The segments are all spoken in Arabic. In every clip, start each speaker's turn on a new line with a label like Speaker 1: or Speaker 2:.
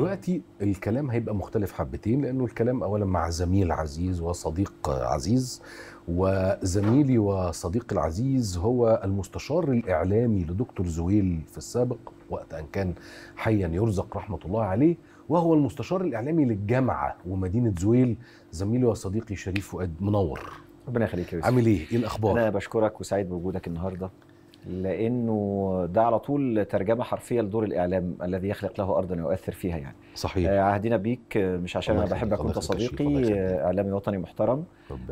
Speaker 1: دلوقتي الكلام هيبقى مختلف حبتين لانه الكلام اولا مع زميل عزيز وصديق عزيز وزميلي وصديقي العزيز هو المستشار الاعلامي لدكتور زويل في السابق وقت ان كان حيا يرزق رحمه الله عليه وهو المستشار الاعلامي للجامعه ومدينه زويل زميلي وصديقي شريف فؤاد منور ربنا يخليك يا عامل ايه؟ ايه الاخبار؟ انا بشكرك وسعيد بوجودك النهارده
Speaker 2: لانه ده على طول ترجمه حرفيه لدور الاعلام الذي يخلق له ارضا يؤثر فيها يعني صحيح آه عهدنا بيك مش عشان انا بحبك وانت صديقي اعلامي وطني محترم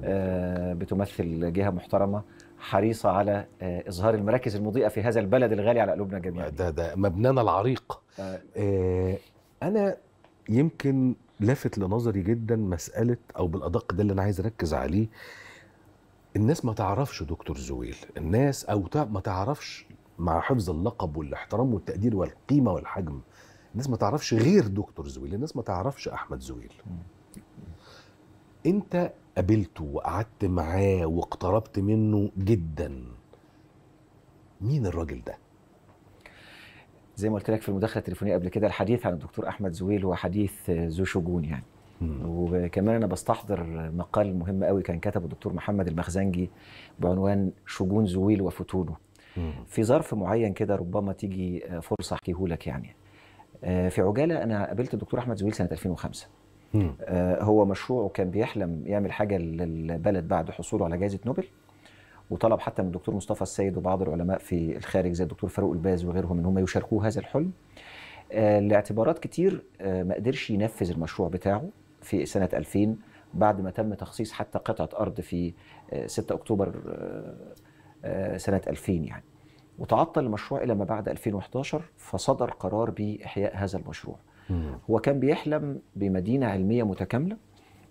Speaker 2: آه بتمثل جهه محترمه حريصه على آه اظهار المراكز المضيئه في هذا البلد الغالي على قلوبنا جميعا ده ده
Speaker 1: مبنانا العريق آه, آه انا يمكن لافت لنظري جدا مساله او بالادق ده اللي انا عايز اركز عليه الناس ما تعرفش دكتور زويل الناس او ما تعرفش مع حفظ اللقب والاحترام والتقدير والقيمه والحجم الناس ما تعرفش غير دكتور زويل الناس ما تعرفش احمد زويل انت قابلته وقعدت معاه واقتربت منه جدا مين الراجل ده زي ما قلت لك في المداخله التليفونيه قبل كده الحديث عن الدكتور احمد
Speaker 2: زويل هو حديث ذو شجون يعني وكمان انا بستحضر مقال مهم قوي كان كتبه الدكتور محمد المخزنجي بعنوان شجون زويل وفتونه في ظرف معين كده ربما تيجي آه، فرصه احكيهولك يعني آه، في عجاله انا قابلت الدكتور احمد زويل سنه 2005 آه، هو مشروعه كان بيحلم يعمل حاجه للبلد بعد حصوله على جائزه نوبل وطلب حتى من الدكتور مصطفى السيد وبعض العلماء في الخارج زي الدكتور فاروق الباز وغيرهم ان هم يشاركوه هذا الحلم لاعتبارات كتير ما قدرش ينفذ المشروع بتاعه في سنة 2000 بعد ما تم تخصيص حتى قطعة أرض في 6 آه، أكتوبر آه، آه، سنة 2000 يعني وتعطل المشروع إلى ما بعد 2011 فصدر قرار بإحياء هذا المشروع هو كان بيحلم بمدينة علمية متكاملة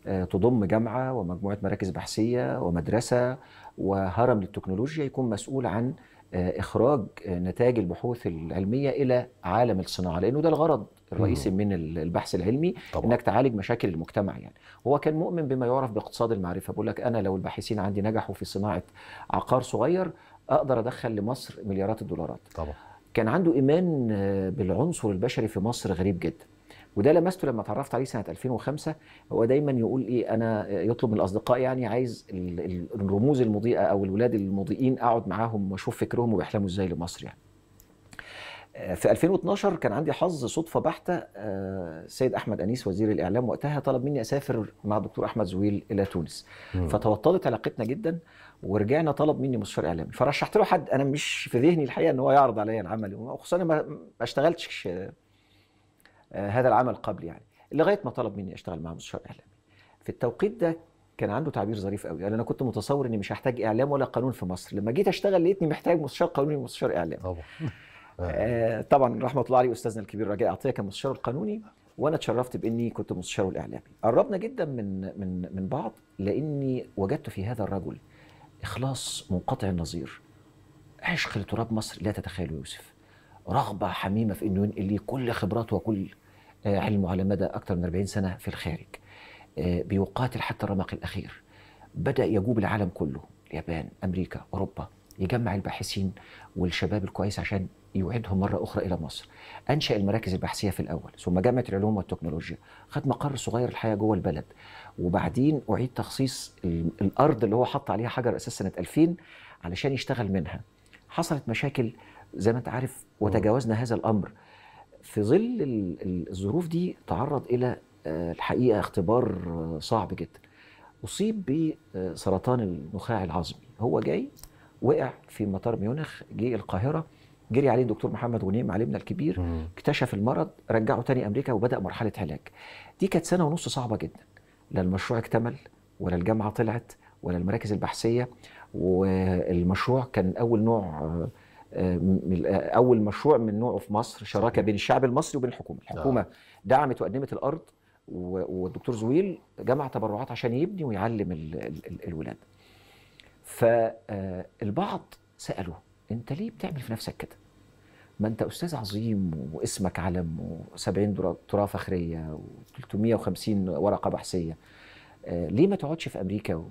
Speaker 2: تضم جامعة ومجموعة مراكز بحثية ومدرسة وهرم للتكنولوجيا يكون مسؤول عن إخراج نتاج البحوث العلمية إلى عالم الصناعة لأنه ده الغرض الرئيسي من البحث العلمي طبعا. انك تعالج مشاكل المجتمع يعني هو كان مؤمن بما يعرف باقتصاد المعرفه بيقول لك انا لو الباحثين عندي نجحوا في صناعه عقار صغير اقدر ادخل لمصر مليارات الدولارات طبعا كان عنده ايمان بالعنصر البشري في مصر غريب جدا وده لمسته لما اتعرفت عليه سنه 2005 هو دايما يقول ايه انا يطلب من الاصدقاء يعني عايز الرموز المضيئه او الولاد المضيئين اقعد معاهم واشوف فكرهم وبيحلموا ازاي لمصر يعني في 2012 كان عندي حظ صدفه بحته السيد آه، احمد انيس وزير الاعلام وقتها طلب مني اسافر مع الدكتور احمد زويل الى تونس فتوطدت علاقتنا جدا ورجعنا طلب مني مستشار اعلامي فرشحت له حد انا مش في ذهني الحقيقه ان هو يعرض عليا العمل وخصوصا أنا ما اشتغلتش آه، هذا العمل قبل يعني لغايه ما طلب مني اشتغل مع مستشار اعلامي في التوقيت ده كان عنده تعبير ظريف قوي قال انا كنت متصور اني مش هحتاج اعلام ولا قانون في مصر لما جيت اشتغل لقيتني محتاج مستشار قانوني ومستشار اعلام طبعا آه. آه، طبعا رحمه الله عليه استاذنا الكبير رجاء عطيه كان مستشار القانوني وانا اتشرفت باني كنت مستشاره الاعلامي قربنا جدا من من من بعض لاني وجدت في هذا الرجل اخلاص منقطع النظير عشق لتراب مصر لا تتخيله يوسف رغبه حميمه في انه ينقل لي كل خبراته وكل آه، علمه على مدى اكثر من 40 سنه في الخارج بيقاتل حتى الرمق الاخير بدا يجوب العالم كله اليابان امريكا اوروبا يجمع الباحثين والشباب الكويس عشان يعيدهم مرة أخرى إلى مصر أنشأ المراكز البحثية في الأول ثم جامعة العلوم والتكنولوجيا خد مقر صغير الحقيقة جوه البلد وبعدين أعيد تخصيص الأرض اللي هو حط عليها حجر أساس سنة 2000 علشان يشتغل منها حصلت مشاكل زي ما أنت عارف وتجاوزنا هذا الأمر في ظل الظروف دي تعرض إلى آه، الحقيقة اختبار آه، صعب جدا أصيب بسرطان النخاع العظمي هو جاي وقع في مطار ميونخ جه القاهرة جري عليه الدكتور محمد غنيم معلمنا الكبير اكتشف المرض رجعه تاني امريكا وبدا مرحله علاج دي كانت سنه ونص صعبه جدا لا المشروع اكتمل ولا الجامعه طلعت ولا المراكز البحثيه والمشروع كان اول نوع آه، آه، اول مشروع من نوعه في مصر شراكه بين الشعب المصري وبين الحكومه نعم. الحكومه دعمت وقدمت الارض والدكتور زويل جمع تبرعات عشان يبني ويعلم الولاد فالبعض آه، سالوه انت ليه بتعمل في نفسك كده ما انت استاذ عظيم واسمك علم و70 دكتوراه فخريه و350 ورقه بحثيه آه، ليه ما تقعدش في امريكا و...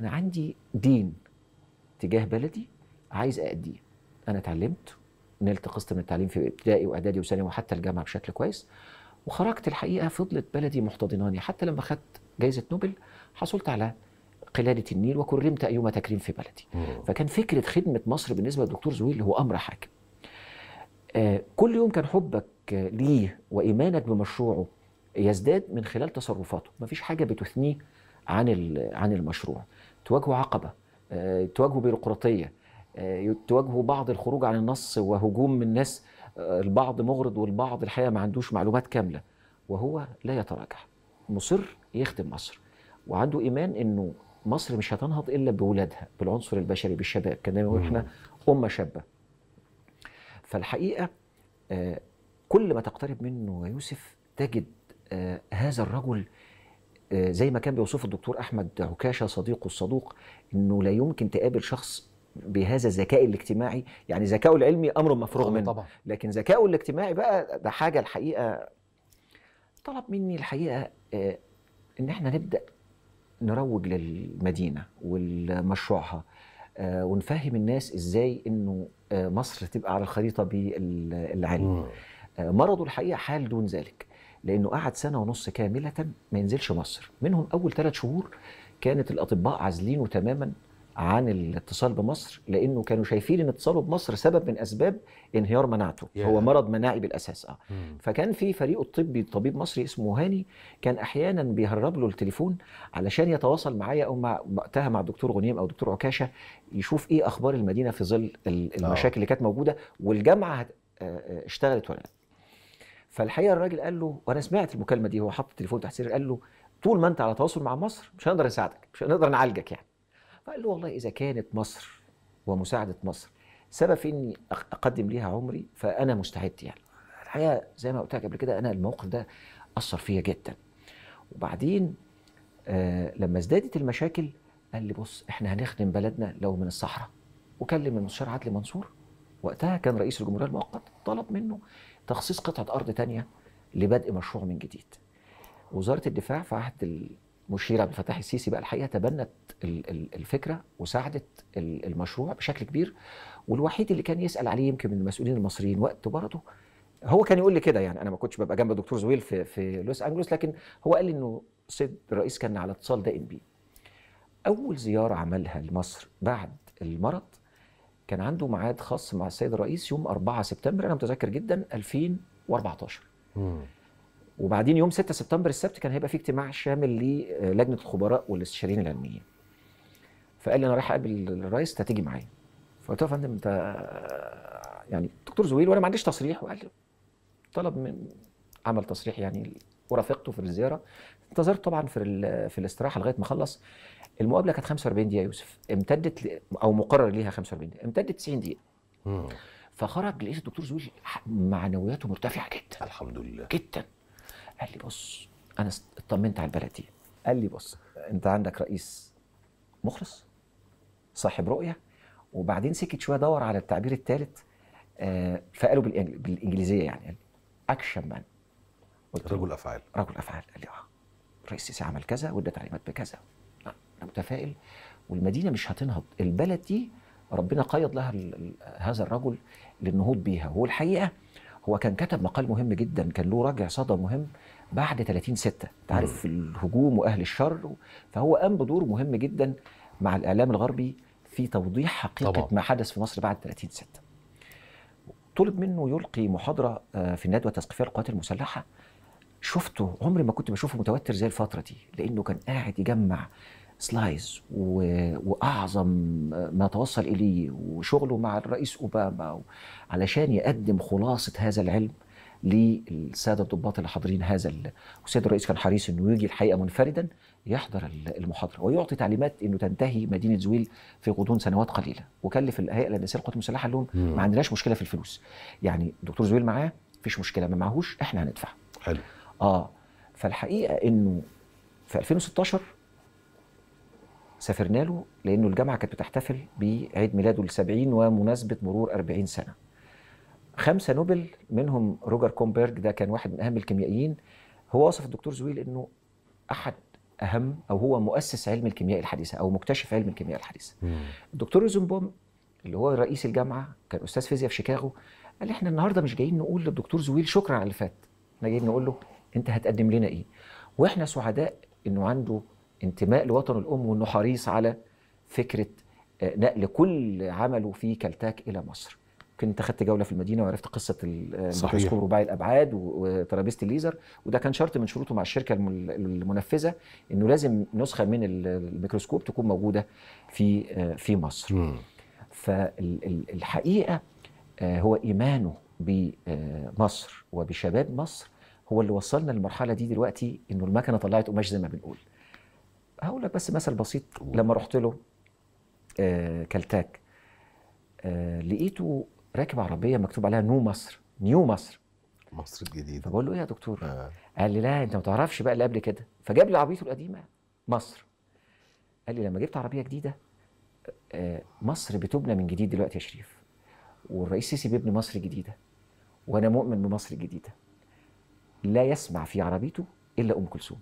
Speaker 2: انا عندي دين تجاه بلدي عايز ااديه انا اتعلمت نلت قسط من التعليم في ابتدائي واعدادي وثانوي وحتى الجامعه بشكل كويس وخرجت الحقيقه فضلت بلدي محتضناني حتى لما خدت جائزه نوبل حصلت على قلادة النيل وكرمت أيما تكريم في بلدي مم. فكان فكرة خدمة مصر بالنسبة للدكتور زويل هو أمر حاكم آه كل يوم كان حبك ليه وإيمانك بمشروعه يزداد من خلال تصرفاته مفيش حاجة بتثنيه عن عن المشروع تواجهه عقبة آه تواجهه بيروقراطية آه تواجهه بعض الخروج عن النص وهجوم من ناس آه، البعض مغرض والبعض الحقيقة ما عندوش معلومات كاملة وهو لا يتراجع مصر يخدم مصر وعنده إيمان أنه مصر مش هتنهض الا بولادها بالعنصر البشري بالشباب كان دايما احنا امه شابه فالحقيقه آه، كل ما تقترب منه يوسف تجد آه، هذا الرجل آه، زي ما كان بيوصفه الدكتور احمد عكاشه صديقه الصدوق انه لا يمكن تقابل شخص بهذا الذكاء الاجتماعي يعني ذكائه العلمي امر مفروغ منه طبعا. لكن ذكائه الاجتماعي بقى ده حاجه الحقيقه طلب مني الحقيقه ان احنا نبدا نروج للمدينه ولمشروعها آه، ونفهم الناس ازاي انه آه، مصر تبقى على الخريطه بالعلم آه، مرضوا الحقيقه حال دون ذلك لانه قعد سنه ونص كامله ما ينزلش مصر منهم اول ثلاث شهور كانت الاطباء عازلينه تماما عن الاتصال بمصر لانه كانوا شايفين ان اتصاله بمصر سبب من اسباب انهيار مناعته yeah. هو مرض مناعي بالاساس اه mm. فكان في فريقه الطبي طبيب مصري اسمه هاني كان احيانا بيهرب له التليفون علشان يتواصل معايا او مع وقتها مع الدكتور غنيم او دكتور عكاشه يشوف ايه اخبار المدينه في ظل آه. المشاكل oh. اللي كانت موجوده والجامعه آه، آه، اشتغلت ولا لا فالحقيقه الراجل قال له وانا سمعت المكالمه دي هو حط التليفون تحت سرير قال له طول ما انت على تواصل مع مصر مش هنقدر نساعدك مش هنقدر نعالجك يعني فقال له والله إذا كانت مصر ومساعدة مصر سبب في إني أقدم ليها عمري فأنا مستعد يعني الحقيقة زي ما قلت لك قبل كده أنا الموقف ده أثر فيا جدا وبعدين آه لما ازدادت المشاكل قال لي بص احنا هنخدم بلدنا لو من الصحراء وكلم المستشار عدلي منصور وقتها كان رئيس الجمهورية المؤقت طلب منه تخصيص قطعة أرض تانية لبدء مشروع من جديد وزارة الدفاع في عهد مشيره بفتح السيسي بقى الحقيقه تبنت الفكره وساعدت المشروع بشكل كبير والوحيد اللي كان يسال عليه يمكن من المسؤولين المصريين وقت برضه هو كان يقول لي كده يعني انا ما كنتش ببقى جنب دكتور زويل في في لوس انجلوس لكن هو قال لي انه السيد الرئيس كان على اتصال دائم بيه. اول زياره عملها لمصر بعد المرض كان عنده ميعاد خاص مع السيد الرئيس يوم 4 سبتمبر انا متذكر جدا 2014. مم. وبعدين يوم 6 سبتمبر السبت كان هيبقى في اجتماع شامل للجنه الخبراء والاستشاريين العلميين فقال لي انا رايح اقابل الرئيس انت هتيجي معايا فقلت له يا فندم انت يعني دكتور زويل وانا ما عنديش تصريح وقال لي طلب من عمل تصريح يعني ورافقته في الزياره انتظرت طبعا في في الاستراحه لغايه ما خلص المقابله كانت 45 دقيقه يوسف امتدت او مقرر ليها 45 دقيقه امتدت 90 دقيقه فخرج لقيت الدكتور زويل معنوياته مرتفعه جدا الحمد لله جدا قال لي بص انا اطمنت على البلد دي قال لي بص انت عندك رئيس مخلص صاحب رؤيه وبعدين سكت شويه دور على التعبير الثالث آه، فقالوا بالانجليزيه يعني قال اكشن مان رجل افعال رجل افعال قال لي اه الرئيس السيسي عمل كذا وادى تعليمات بكذا نعم، انا متفائل والمدينه مش هتنهض البلد دي ربنا قيد لها هذا الرجل للنهوض بيها والحقيقه هو كان كتب مقال مهم جدا كان له رجع صدى مهم بعد 30 6 تعرف الهجوم واهل الشر فهو قام بدور مهم جدا مع الاعلام الغربي في توضيح حقيقه طبعا. ما حدث في مصر بعد 30 6 طلب منه يلقي محاضره آه، في الندوه التثقيفيه للقوات المسلحه شفته عمري ما كنت بشوفه متوتر زي الفتره دي لانه كان قاعد يجمع سلايز واعظم ما توصل اليه وشغله مع الرئيس اوباما علشان يقدم خلاصه هذا العلم للساده الضباط اللي حاضرين هذا والسيد الرئيس كان حريص انه يجي الحقيقه منفردا يحضر المحاضره ويعطي تعليمات انه تنتهي مدينه زويل في غضون سنوات قليله وكلف الهيئه الهندسيه للقوات المسلحه لهم ما عندناش مشكله في الفلوس يعني دكتور زويل معاه مفيش مشكله ما معهوش احنا هندفع حلو اه فالحقيقه انه في 2016 سافرنا له لانه الجامعه كانت بتحتفل بعيد ميلاده ال70 ومناسبه مرور 40 سنه خمسه نوبل منهم روجر كومبرج ده كان واحد من اهم الكيميائيين هو وصف الدكتور زويل انه احد اهم او هو مؤسس علم الكيمياء الحديثه او مكتشف علم الكيمياء الحديثه الدكتور روزنبوم اللي هو رئيس الجامعه كان استاذ فيزياء في شيكاغو قال احنا النهارده مش جايين نقول للدكتور زويل شكرا على اللي فات احنا جايين نقول له انت هتقدم لنا ايه واحنا سعداء انه عنده انتماء لوطنه الام وانه حريص على فكره آه، نقل كل عمله في كالتاك الى مصر يمكن انت خدت جوله في المدينه وعرفت قصه الميكروسكوب آه، رباعي الابعاد وترابيزه الليزر وده كان شرط من شروطه مع الشركه المنفذه انه لازم نسخه من الميكروسكوب تكون موجوده في آه، في مصر م. فالحقيقه هو ايمانه بمصر وبشباب مصر هو اللي وصلنا للمرحله دي دلوقتي انه المكنه طلعت قماش زي ما بنقول هقول لك بس مثل بسيط لما رحت له آه كلتاك آه لقيته راكب عربيه مكتوب عليها نو مصر نيو مصر مصر الجديده فبقول له ايه يا دكتور؟ آه. قال لي لا انت ما تعرفش بقى اللي قبل كده فجاب لي عربيته القديمه مصر قال لي لما جبت عربيه جديده آه مصر بتبنى من جديد دلوقتي يا شريف والرئيس السيسي بيبني مصر جديده وانا مؤمن بمصر الجديده لا يسمع في عربيته الا ام كلثوم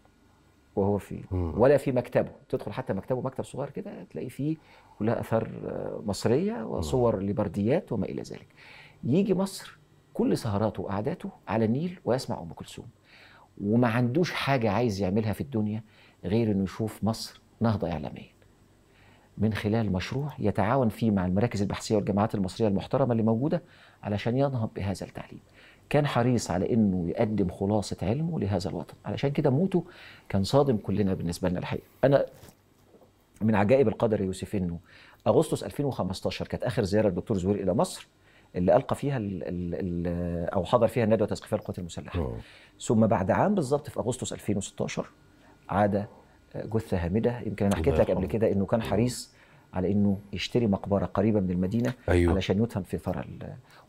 Speaker 2: وهو فيه ولا في مكتبه تدخل حتى مكتبه مكتب صغير كده تلاقي فيه كلها اثار آه، مصريه وصور لبرديات وما الى ذلك يجي مصر كل سهراته وقعداته على النيل ويسمع ام كلثوم وما عندوش حاجه عايز يعملها في الدنيا غير انه يشوف مصر نهضه اعلاميه من خلال مشروع يتعاون فيه مع المراكز البحثيه والجامعات المصريه المحترمه اللي موجوده علشان ينهض بهذا التعليم كان حريص على انه يقدم خلاصه علمه لهذا الوطن علشان كده موته كان صادم كلنا بالنسبه لنا الحقيقه انا من عجائب القدر يوسف انه اغسطس 2015 كانت اخر زياره الدكتور زهير الى مصر اللي القى فيها الـ الـ الـ او حضر فيها الندوه تسقيفيه القوات المسلحه أوه. ثم بعد عام بالظبط في اغسطس 2016 عاد جثه هامده يمكن انا حكيت لك قبل كده انه كان حريص على انه يشتري مقبره قريبه من المدينه أيوه. علشان يدفن في ثرى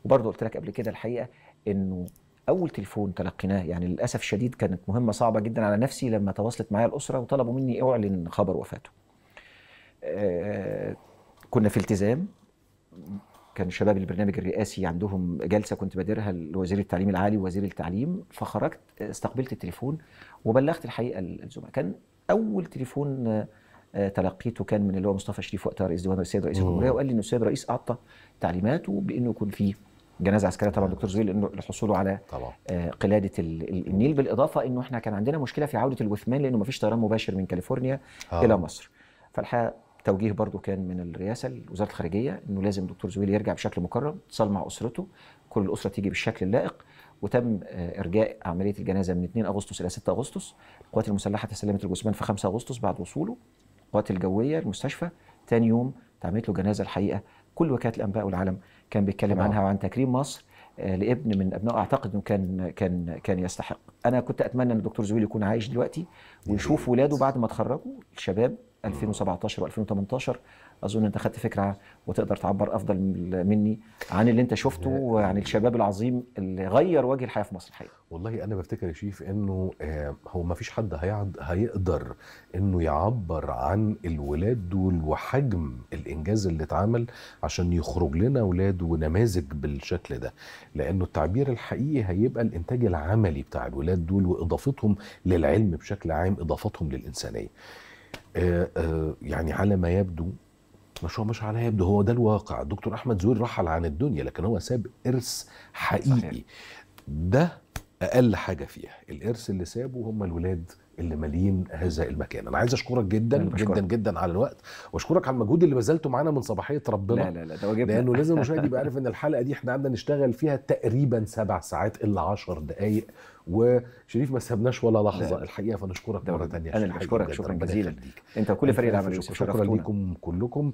Speaker 2: وبرضه قلت لك قبل كده الحقيقه انه اول تليفون تلقيناه يعني للاسف الشديد كانت مهمه صعبه جدا على نفسي لما تواصلت معايا الاسره وطلبوا مني اعلن خبر وفاته آه، كنا في التزام كان شباب البرنامج الرئاسي عندهم جلسه كنت بديرها لوزير التعليم العالي ووزير التعليم فخرجت استقبلت التليفون وبلغت الحقيقه الزملاء كان اول تليفون آه، تلقيته كان من اللي هو مصطفى شريف وقتها رئيس ديوان السيد رئيس الجمهوريه وقال لي ان السيد الرئيس اعطى تعليماته بانه يكون فيه جنازه عسكريه طبعا دكتور زويل انه لحصوله على طبعا. آه، قلاده النيل بالاضافه انه احنا كان عندنا مشكله في عوده الوثمان لانه ما فيش طيران مباشر من كاليفورنيا آه. الى مصر فالحقيقه توجيه برضو كان من الرئاسه لوزاره الخارجيه انه لازم دكتور زويل يرجع بشكل مكرم اتصال مع اسرته كل الاسره تيجي بالشكل اللائق وتم آه، ارجاء عمليه الجنازه من 2 اغسطس الى 6 اغسطس القوات المسلحه تسلمت الجثمان في 5 اغسطس بعد وصوله القوات الجويه المستشفى ثاني يوم تعملت له جنازه الحقيقه كل وكالات الانباء والعالم كان بيتكلم عنها وعن تكريم مصر آه، لابن من ابنائه اعتقد انه كان كان كان يستحق انا كنت اتمنى ان الدكتور زويل يكون عايش دلوقتي ويشوف ولاده بعد ما اتخرجوا الشباب 2017 و2018 اظن انت خدت فكره وتقدر تعبر افضل مني عن
Speaker 1: اللي انت شفته وعن الشباب العظيم اللي غير وجه الحياه في مصر الحقيقه والله انا بفتكر يا شيف انه آه، هو ما فيش حد هيقدر انه يعبر عن الولاد دول وحجم الانجاز اللي اتعمل عشان يخرج لنا ولاد ونماذج بالشكل ده لانه التعبير الحقيقي هيبقى الانتاج العملي بتاع الولاد دول واضافتهم للعلم بشكل عام اضافتهم للانسانيه آه، آه، يعني على ما يبدو مش هو مش على يبدو هو ده الواقع الدكتور احمد زوير رحل عن الدنيا لكن هو ساب ارث حقيقي صحيح. ده اقل حاجه فيها الارث اللي سابه هم الولاد اللي مالين هذا المكان انا عايز اشكرك جدا جدا جدا على الوقت واشكرك على المجهود اللي بذلته معانا من صباحيه ربنا لا لا لا ده واجبنا لانه لازم المشاهد يبقى عارف ان الحلقه دي احنا قعدنا نشتغل فيها تقريبا سبع ساعات الا 10 دقائق وشريف ما سابناش ولا لحظه لا. الحقيقه فنشكرك مره ثانيه انا بشكرك شكرا جزيلا انت وكل فريق العمل شكرا, شكرا لكم كلكم